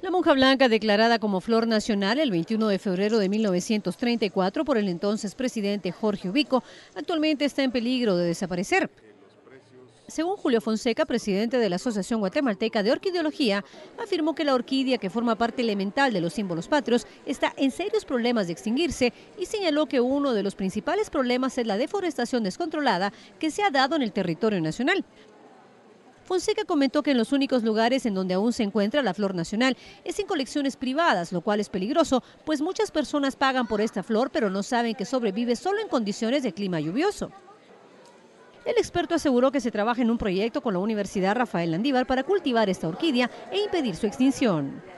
La monja blanca, declarada como flor nacional el 21 de febrero de 1934 por el entonces presidente Jorge Ubico, actualmente está en peligro de desaparecer. Según Julio Fonseca, presidente de la Asociación Guatemalteca de Orquideología, afirmó que la orquídea, que forma parte elemental de los símbolos patrios, está en serios problemas de extinguirse y señaló que uno de los principales problemas es la deforestación descontrolada que se ha dado en el territorio nacional. Fonseca comentó que en los únicos lugares en donde aún se encuentra la flor nacional es en colecciones privadas, lo cual es peligroso, pues muchas personas pagan por esta flor, pero no saben que sobrevive solo en condiciones de clima lluvioso. El experto aseguró que se trabaja en un proyecto con la Universidad Rafael Landívar para cultivar esta orquídea e impedir su extinción.